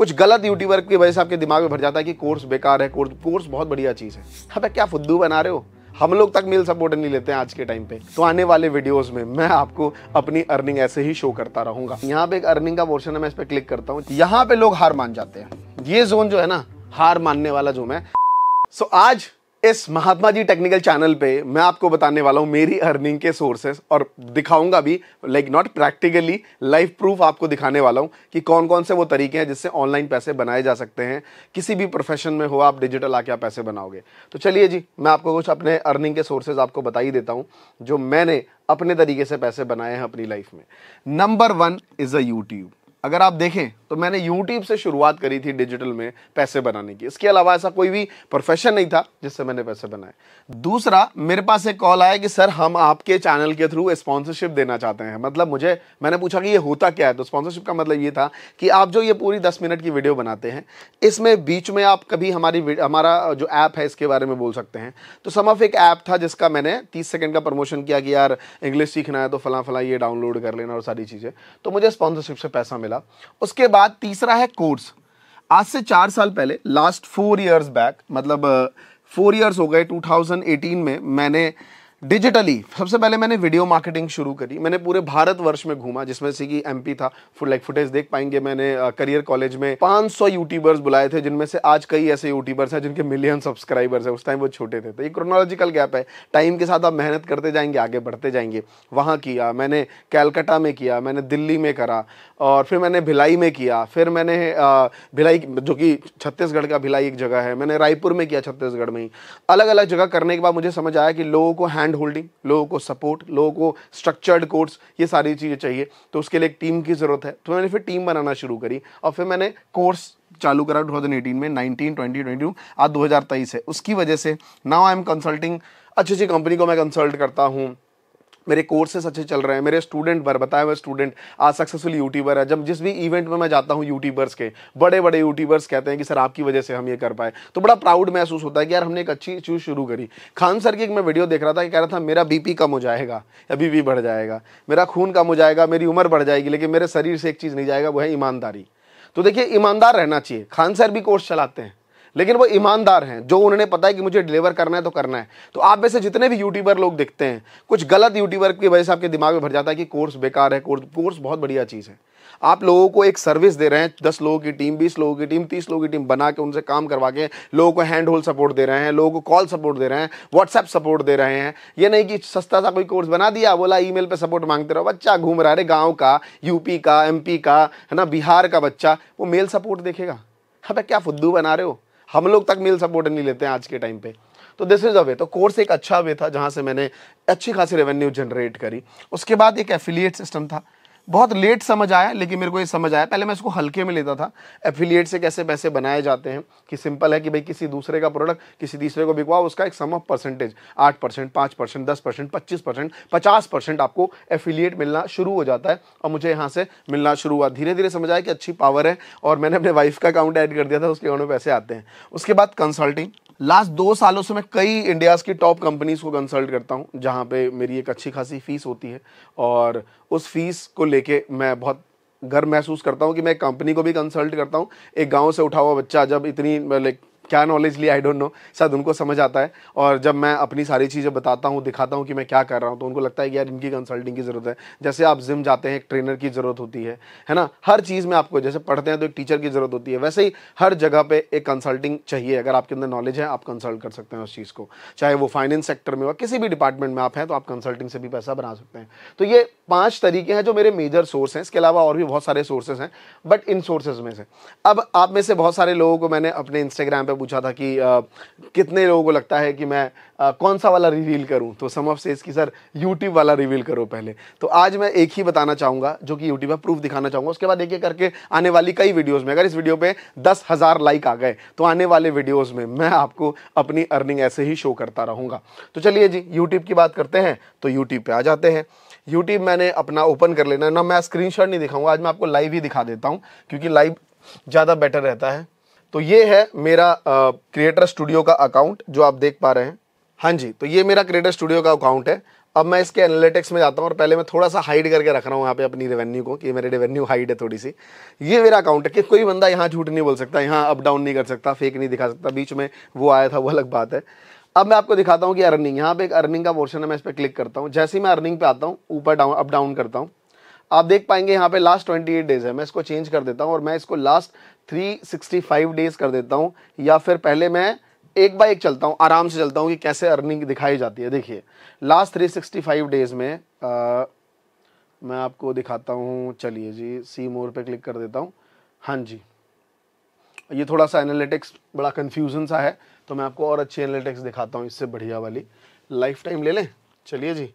कुछ गलत यूट्यूबर की वजह से आपके दिमाग में भर जाता है कि कोर्स बेकार है कोर्स कोर्स बहुत बढ़िया चीज़ है अब क्या फुद्दू बना रहे हो हम लोग तक मिल सपोर्ट नहीं लेते हैं आज के टाइम पे तो आने वाले वीडियोस में मैं आपको अपनी अर्निंग ऐसे ही शो करता रहूंगा यहाँ पे एक अर्निंग का पोर्शन है मैं इस पर क्लिक करता हूँ यहाँ पे लोग हार मान जाते हैं ये जोन जो है ना हार मानने वाला जोन है सो so, आज इस महात्मा जी टेक्निकल चैनल पे मैं आपको बताने वाला हूँ मेरी अर्निंग के सोर्सेस और दिखाऊंगा भी like not practically life proof आपको दिखाने वाला हूँ कि कौन कौन से वो तरीके हैं जिससे ऑनलाइन पैसे बनाए जा सकते हैं किसी भी प्रोफेशन में हो आप डिजिटल आके आप पैसे बनाओगे तो चलिए जी मैं आपको कुछ अपने अर्निंग के सोर्सेज आपको बता ही देता हूँ जो मैंने अपने तरीके से पैसे बनाए हैं अपनी लाइफ में number one is a YouTube अगर आप देखें तो मैंने यूट्यूब से शुरुआत करी थी डिजिटल में पैसे बनाने की इसके अलावा ऐसा कोई भी प्रोफेशन नहीं था जिससे मैंने पैसे बनाए दूसरा मेरे पास एक कॉल आया कि सर हम आपके चैनल के थ्रू स्पॉन्सरशिप देना चाहते हैं मतलब मुझे मैंने पूछा कि ये होता क्या है तो स्पॉन्सरशिप का मतलब ये था कि आप जो ये पूरी दस मिनट की वीडियो बनाते हैं इसमें बीच में आप कभी हमारी हमारा जो ऐप है इसके बारे में बोल सकते हैं तो सम ऑफ एक ऐप था जिसका मैंने तीस सेकेंड का प्रमोशन किया कि यार इंग्लिश सीखना है तो फला फला ये डाउनलोड कर लेना और सारी चीज़ें तो मुझे स्पॉन्सरशिप से पैसा मिला उसके बाद बाद तीसरा है कोर्स आज से चार साल पहले लास्ट फोर इयर्स बैक मतलब फोर uh, इयर्स हो गए 2018 में मैंने डिजिटली सबसे पहले मैंने वीडियो मार्केटिंग शुरू करी मैंने पूरे भारत वर्ष में घूमा जिसमें से कि एमपी था फुट लाइक फुटेज देख पाएंगे मैंने करियर कॉलेज में 500 यूट्यूबर्स बुलाए थे जिनमें से आज कई ऐसे यूट्यूबर्स हैं जिनके मिलियन सब्सक्राइबर्स हैं उस टाइम वो छोटे थे तो ये क्रोनोलॉजिकल गैप है टाइम के साथ आप मेहनत करते जाएंगे आगे बढ़ते जाएंगे वहाँ किया मैंने कैलकटा में किया मैंने दिल्ली में करा और फिर मैंने भिलाई में किया फिर मैंने भिलाई जो कि छत्तीसगढ़ का भिलाई एक जगह है मैंने रायपुर में किया छत्तीसगढ़ में ही अलग अलग जगह करने के बाद मुझे समझ आया कि लोगों को हैंड हैंड होल्डिंग लोगों को सपोर्ट लोगों को स्ट्रक्चर्ड कोर्स ये सारी चीज़ें चाहिए तो उसके लिए एक टीम की ज़रूरत है तो मैंने फिर टीम बनाना शुरू करी और फिर मैंने कोर्स चालू करा टू थाउजेंड एटीन में नाइनटीन ट्वेंटी ट्वेंटी टू आज तेईस है उसकी वजह से नाउ आई एम कंसल्टिंग अच्छी अच्छी कंपनी को मैं कंसल्ट करता हूँ मेरे कोर्सेस अच्छे चल रहे हैं मेरे स्टूडेंट भर बताए हुए स्टूडेंट आज सक्सेसफुल यूट्यूबर है जब जिस भी इवेंट में मैं जाता हूँ यूट्यूबर्स के बड़े बड़े यूट्यूबर्स कहते हैं कि सर आपकी वजह से हम ये कर पाए तो बड़ा प्राउड महसूस होता है कि यार हमने एक अच्छी चीज़ शुरू करी खान सर की एक मैं वीडियो देख रहा था कि कह रहा था मेरा बीपी कम हो जाएगा या बीपी बढ़ जाएगा मेरा खून कम हो जाएगा मेरी उम्र बढ़ जाएगी लेकिन मेरे शरीर से एक चीज़ नहीं जाएगा वो है ईमानदारी तो देखिए ईमानदार रहना चाहिए खान सर भी कोर्स चलाते हैं लेकिन वो ईमानदार हैं जो उन्होंने पता है कि मुझे डिलीवर करना है तो करना है तो आप में से जितने भी यूट्यूबर लोग दिखते हैं कुछ गलत यूट्यूबर की वजह से आपके दिमाग में भर जाता है कि कोर्स बेकार है कोर्स कोर्स बहुत बढ़िया चीज़ है आप लोगों को एक सर्विस दे रहे हैं दस लोगों की टीम बीस लोगों की टीम तीस लोगों की टीम बना के उनसे काम करवा के लोगों को हैंड होल्ड सपोर्ट दे रहे हैं लोगों को कॉल सपोर्ट दे रहे हैं व्हाट्सएप सपोर्ट दे रहे हैं ये नहीं कि सस्ता सा कोई कोर्स बना दिया बोला ईमेल पे सपोर्ट मांगते रहो बच्चा घूम रहा है गाँव का यूपी का एम का है ना बिहार का बच्चा वो मेल सपोर्ट देखेगा अबे हाँ क्या फुद्दू बना रहे हो हम लोग तक मेल सपोर्ट नहीं लेते हैं आज के टाइम पे तो दिस इज़ अ वे तो कोर्स एक अच्छा वे था जहाँ से मैंने अच्छी खासी रेवेन्यू जनरेट करी उसके बाद एक एफिलिएट सिस्टम था बहुत लेट समझ आया लेकिन मेरे को ये समझ आया पहले मैं इसको हल्के में लेता था एफिलिएट से कैसे पैसे बनाए जाते हैं कि सिंपल है कि भाई किसी दूसरे का प्रोडक्ट किसी तीसरे को बिकवाओ उसका एक सम ऑफ परसेंटेज आठ परसेंट पाँच परसेंट दस परसेंट पच्चीस परसेंट पचास परसेंट आपको एफिलिएट मिलना शुरू हो जाता है और मुझे यहाँ से मिलना शुरू हुआ धीरे धीरे समझ आया कि अच्छी पावर है और मैंने अपने वाइफ का अकाउंट ऐड कर दिया था उसके अकाउंट में पैसे आते हैं उसके बाद कंसल्टिंग लास्ट दो सालों से मैं कई इंडियाज़ की टॉप कंपनीज़ को कंसल्ट करता हूँ जहाँ पे मेरी एक अच्छी खासी फ़ीस होती है और उस फीस को लेके मैं बहुत गर्व महसूस करता हूँ कि मैं कंपनी को भी कंसल्ट करता हूँ एक गांव से उठा हुआ बच्चा जब इतनी लाइक क्या नॉलेज लिया आई डोंट नो शायद उनको समझ आता है और जब मैं अपनी सारी चीज़ें बताता हूँ दिखाता हूँ कि मैं क्या कर रहा हूँ तो उनको लगता है कि यार इनकी कंसल्टिंग की ज़रूरत है जैसे आप जिम जाते हैं एक ट्रेनर की ज़रूरत होती है है ना हर चीज़ में आपको जैसे पढ़ते हैं तो एक टीचर की ज़रूरत होती है वैसे ही हर जगह पर एक कंसल्टिंग चाहिए अगर आपके अंदर नॉलेज है आप कंसल्ट कर सकते हैं उस चीज़ को चाहे वो फाइनेंस सेक्टर में हो किसी भी डिपार्टमेंट में आप हैं तो आप कंसल्टिंग से भी पैसा बना सकते हैं तो ये पांच तरीके हैं जो मेरे मेजर सोर्स हैं इसके अलावा और भी बहुत सारे सोर्सेज हैं बट इन सोर्सेज में से अब आप में से बहुत सारे लोगों को मैंने अपने इंस्टाग्राम पर पूछा था कि आ, कितने लोगों को लगता है कि मैं आ, कौन सा वाला रिवील करूं तो सम ऑफ सेज की सर यूट्यूब वाला रिवील करो पहले तो आज मैं एक ही बताना चाहूंगा जो कि यूट्यूब पर प्रूफ दिखाना चाहूंगा उसके बाद एक एक करके आने वाली कई वीडियोज़ में अगर इस वीडियो पर दस हज़ार लाइक आ गए तो आने वाले वीडियोज़ में मैं आपको अपनी अर्निंग ऐसे ही शो करता रहूँगा तो चलिए जी यूट्यूब की बात करते हैं तो यूट्यूब पर आ जाते हैं यूट्यूब मैंने अपना ओपन कर लेना ना मैं स्क्रीनशॉट नहीं दिखाऊंगा आज मैं आपको लाइव ही दिखा देता हूँ क्योंकि लाइव ज़्यादा बेटर रहता है तो ये है मेरा क्रिएटर स्टूडियो का अकाउंट जो आप देख पा रहे हैं हाँ जी तो ये मेरा क्रिएटर स्टूडियो का अकाउंट है अब मैं इसके एनालिटिक्स में जाता हूँ और पहले मैं थोड़ा सा हाइड करके रख रहा हूँ यहाँ पे अपनी रेवेन्यू को कि मेरे रेवेन्यू हाइड है थोड़ी सी ये मेरा अकाउंट है कि कोई बंदा यहाँ झूठ नहीं बोल सकता यहाँ अप डाउन नहीं कर सकता फेक नहीं दिखा सकता बीच में वो आया था वो अलग बात है अब मैं आपको दिखाता हूँ कि अर्निंग यहाँ पे एक अर्निंग का पोर्शन है मैं इस पर क्लिक करता हूँ जैसे ही मैं अर्निंग पे आता हूँ ऊपर डाउन अप डाउन करता हूँ आप देख पाएंगे यहाँ पे लास्ट ट्वेंटी एट डेज़ है मैं इसको चेंज कर देता हूँ और मैं इसको last three sixty five days कर देता हूँ या फिर पहले मैं एक बाय एक चलता हूँ आराम से चलता हूँ कि कैसे अर्निंग दिखाई जाती है देखिए last three sixty five days में आ, मैं आपको दिखाता हूँ चलिए जी सी मोर पे क्लिक कर देता हूँ हाँ जी ये थोड़ा सा एनालिटिक्स बड़ा कन्फ्यूज़न सा है तो मैं आपको और अच्छी एनालिटिक्स दिखाता हूँ इससे बढ़िया वाली लाइफ टाइम ले लें चलिए जी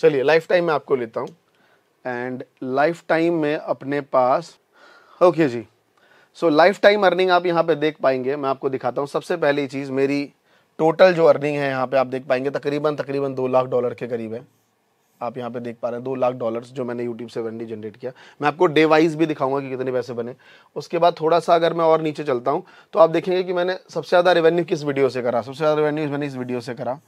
चलिए लाइफ टाइम मैं आपको लेता हूँ एंड लाइफ टाइम में अपने पास ओके okay जी सो लाइफ टाइम अर्निंग आप यहाँ पे देख पाएंगे मैं आपको दिखाता हूँ सबसे पहली चीज़ मेरी टोटल जो अर्निंग है यहाँ पे आप देख पाएंगे तकरीबन तकरीबन दो लाख डॉलर के करीब है आप यहाँ पे देख पा रहे हैं दो लाख डॉलर्स जो मैंने यूट्यूब से वनडी जनरेट किया मैं आपको डे वाइज भी दिखाऊंगा कि कितने पैसे बने उसके बाद थोड़ा सा अगर मैं और नीचे चलता हूँ तो आप देखेंगे कि मैंने सबसे ज़्यादा रेवेन्यू किस वीडियो से करा सबसे ज़्यादा रेवेन्यू मैंने इस वीडियो से करा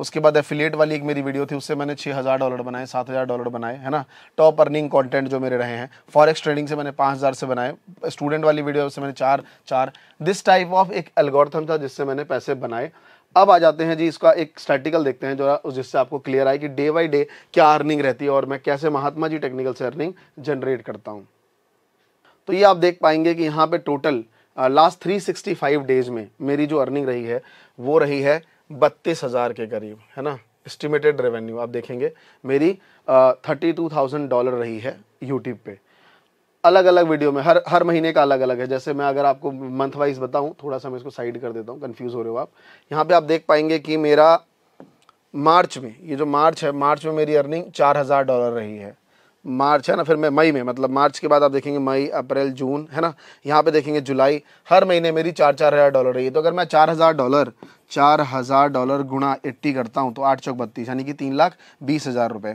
उसके बाद एफिलेट वाली एक मेरी वीडियो थी उससे मैंने छः हज़ार डॉलर बनाए सात हज़ार डॉलर बनाए है ना टॉप अर्निंग कंटेंट जो मेरे रहे हैं फॉरेक्स ट्रेडिंग से मैंने पाँच हज़ार से बनाए स्टूडेंट वाली वीडियो से मैंने चार चार दिस टाइप ऑफ एक एल्गोरथम था जिससे मैंने पैसे बनाए अब आ जाते हैं जी इसका एक स्टैटिकल देखते हैं जो जिससे आपको क्लियर आए कि डे बाई डे क्या अर्निंग रहती है और मैं कैसे महात्मा जी टेक्निकल से अर्निंग जनरेट करता हूँ तो ये आप देख पाएंगे कि यहाँ पे टोटल लास्ट 365 डेज में मेरी जो अर्निंग रही है वो रही है बत्तीस हज़ार के करीब है ना एस्टिमेटेड रेवेन्यू आप देखेंगे मेरी थर्टी टू थाउजेंड डॉलर रही है यूट्यूब पे अलग अलग वीडियो में हर हर महीने का अलग अलग है जैसे मैं अगर आपको मंथ वाइज बताऊं थोड़ा सा मैं इसको साइड कर देता हूं कंफ्यूज हो रहे हो आप यहाँ पे आप देख पाएंगे कि मेरा मार्च में ये जो मार्च है मार्च में मेरी अर्निंग चार हज़ार डॉलर रही है मार्च है ना फिर मैं मई में मतलब मार्च के बाद आप देखेंगे मई अप्रैल जून है ना यहाँ पे देखेंगे जुलाई हर महीने मेरी चार चार हज़ार डॉलर रही है तो अगर मैं चार हज़ार डॉलर चार हज़ार डॉलर गुणा एट्टी करता हूँ तो आठ चौक बत्तीस यानी कि तीन लाख बीस हज़ार रुपये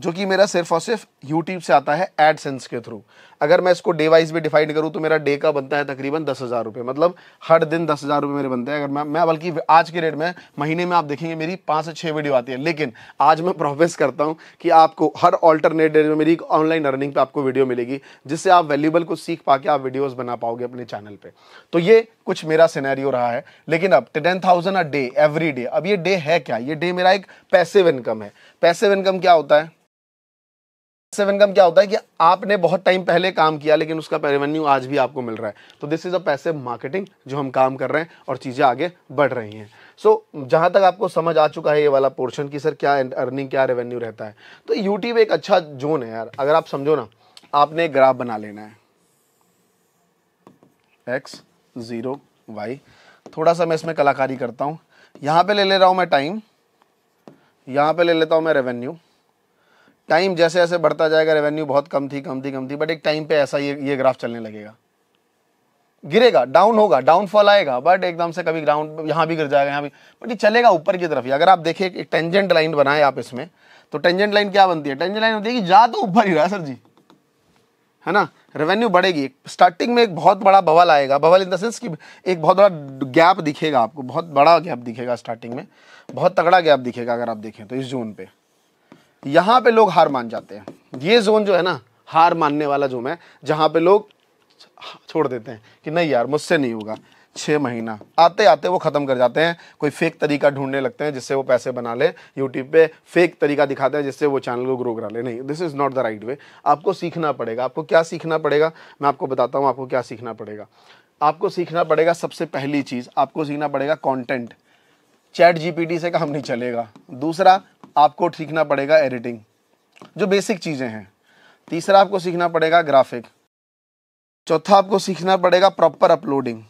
जो कि मेरा सिर्फ और सिर्फ यूट्यूब से आता है एडसेंस के थ्रू अगर मैं इसको डे वाइज भी डिफाइन करूँ तो मेरा डे का बनता है तकरीबन दस हज़ार रुपये मतलब हर दिन दस हज़ार रुपये मेरे बनते हैं अगर मैं मैं बल्कि आज के रेट में महीने में आप देखेंगे मेरी पाँच से छः वीडियो आती है लेकिन आज मैं प्रोफेस करता हूँ कि आपको हर ऑल्टरनेट डे में मेरी ऑनलाइन अर्निंग पर आपको वीडियो मिलेगी जिससे आप वैल्यूबल कुछ सीख पा के आप वीडियोज़ बना पाओगे अपने चैनल पर तो ये कुछ मेरा सिनेरियो रहा है लेकिन अब ten thousand a day every day अब ये डे है क्या ये डे मेरा एक पैसिव इनकम है पैसिव इनकम क्या होता है सेवन का क्या होता है कि आपने बहुत टाइम पहले काम किया लेकिन उसका रेवेन्यू आज भी आपको मिल रहा है तो दिस इज़ अ पैसे मार्केटिंग जो हम काम कर रहे हैं और चीज़ें आगे बढ़ रही हैं सो so, जहां तक आपको समझ आ चुका है ये वाला पोर्शन कि सर क्या अर्निंग क्या रेवेन्यू रहता है तो यूट्यूब एक अच्छा जोन है यार अगर आप समझो ना आपने एक ग्राफ बना लेना है एक्स ज़ीरो वाई थोड़ा सा मैं इसमें कलाकारी करता हूँ यहाँ पर ले ले रहा हूँ मैं टाइम यहाँ पर ले लेता हूँ मैं रेवेन्यू टाइम जैसे जैसे बढ़ता जाएगा रेवेन्यू बहुत कम थी कम थी कम थी बट एक टाइम पे ऐसा ये ये ग्राफ चलने लगेगा गिरेगा डाउन होगा डाउनफॉल आएगा बट एकदम से कभी ग्राउंड यहाँ भी गिर जाएगा यहाँ भी बट ये चलेगा ऊपर की तरफ ही अगर आप देखिए एक टेंजेंट लाइन बनाए आप इसमें तो टेंजेंट लाइन क्या बनती है टेंजेंट लाइन होती है कि जा तो ऊपर ही रहा सर जी है ना रेवेन्यू बढ़ेगी स्टार्टिंग में एक बहुत बड़ा बवल आएगा बवल इन द सेंस कि एक बहुत बड़ा गैप दिखेगा आपको बहुत बड़ा गैप दिखेगा स्टार्टिंग में बहुत तगड़ा गैप दिखेगा अगर आप देखें तो इस जोन पर यहाँ पे लोग हार मान जाते हैं ये जोन जो है ना हार मानने वाला जोन है जहाँ पे लोग छोड़ देते हैं कि नहीं यार मुझसे नहीं होगा छः महीना आते आते वो ख़त्म कर जाते हैं कोई फेक तरीका ढूंढने लगते हैं जिससे वो पैसे बना ले यूट्यूब पे फेक तरीका दिखाते हैं जिससे वो चैनल को ग्रो करा ले नहीं this is not the right way आपको सीखना पड़ेगा आपको क्या सीखना पड़ेगा मैं आपको बताता हूँ आपको क्या सीखना पड़ेगा आपको सीखना पड़ेगा सबसे पहली चीज़ आपको सीखना पड़ेगा कॉन्टेंट चैट जी से काम नहीं चलेगा दूसरा आपको सीखना पड़ेगा एडिटिंग जो बेसिक चीज़ें हैं तीसरा आपको सीखना पड़ेगा ग्राफिक चौथा आपको सीखना पड़ेगा प्रॉपर अपलोडिंग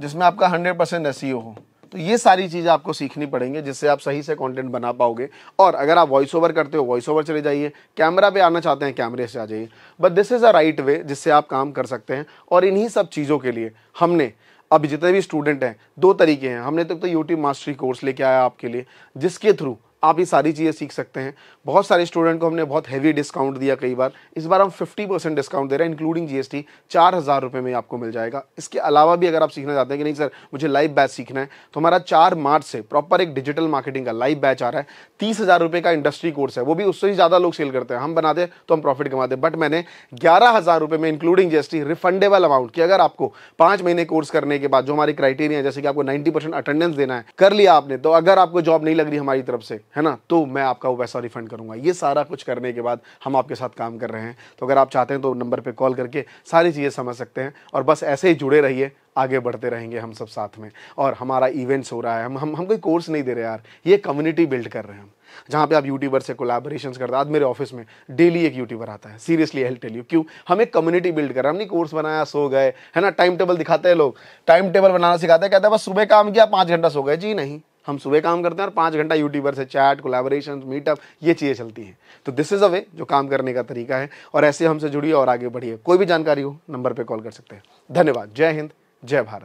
जिसमें आपका हंड्रेड परसेंट एस हो तो ये सारी चीज़ें आपको सीखनी पड़ेंगी जिससे आप सही से कंटेंट बना पाओगे और अगर आप वॉइस ओवर करते हो वॉइस ओवर चले जाइए कैमरा पे आना चाहते हैं कैमरे से आ जाइए but this is a right way जिससे आप काम कर सकते हैं और इन्हीं सब चीज़ों के लिए हमने अब जितने भी स्टूडेंट हैं दो तरीके हैं हमने तक तो, तो यूट्यूब मास्टरी कोर्स लेके आया आपके लिए जिसके थ्रू आप ये सारी चीज़ें सीख सकते हैं बहुत सारे स्टूडेंट को हमने बहुत हैवी डिस्काउंट दिया कई बार इस बार हम 50 परसेंट डिस्काउंट दे रहे हैं इंक्लूडिंग जीएसटी चार हज़ार रुपये में आपको मिल जाएगा इसके अलावा भी अगर आप सीखना चाहते हैं कि नहीं सर मुझे लाइव बैच सीखना है तो हमारा चार मार्च से प्रॉपर एक डिजिटल मार्केटिंग का लाइव बैच आ रहा है तीस हज़ार का इंडस्ट्री कोर्स है वो भी उससे ही ज़्यादा लोग सेल करते हैं हम बनाते तो हम प्रॉफिट कमाते बट मैंने ग्यारह हज़ार रुपये में इंक्लूडिंग टी रिफंडेबल अमाउंट की अगर आपको पाँच महीने कोर्स करने के बाद जो हमारी क्राइटेरिया है जैसे कि आपको नाइन्टी परसेंट अटेंडेंस देना है कर लिया आपने तो अगर आपको जॉब नहीं लग रही हमारी तरफ से है ना तो मैं आपका वो पैसा रिफंड करूंगा ये सारा कुछ करने के बाद हम आपके साथ काम कर रहे हैं तो अगर आप चाहते हैं तो नंबर पर कॉल करके सारी चीज़ें समझ सकते हैं और बस ऐसे ही जुड़े रहिए आगे बढ़ते रहेंगे हम सब साथ में और हमारा इवेंट्स हो रहा है हम हम हम कोई कोर्स नहीं दे रहे यार ये कम्युनिटी बिल्ड कर रहे हैं हम जहाँ पे आप यूट्यूबर से कोलाबोरेशन करते हैं आज मेरे ऑफिस में डेली एक यूट्यूबर आता है सीरियसली हेल्प टेल यू क्यों हम एक कम्युनिटी बिल्ड कर रहे हैं हमने कोर्स बनाया सो गए है ना टाइम टेबल दिखाते हैं लोग टाइम टेबल बनाना सिखाते हैं कहते हैं बस सुबह काम किया पाँच घंटा सो गए जी नहीं हम सुबह काम करते हैं और पाँच घंटा यूट्यूबर से चैट कोलेबोरेशन मीटअप ये चीज़ें चलती हैं तो दिस इज़ अ वे जो काम करने का तरीका है और ऐसे हमसे जुड़िए और आगे बढ़िए कोई भी जानकारी हो नंबर पर कॉल कर सकते हैं धन्यवाद जय हिंद जय भारत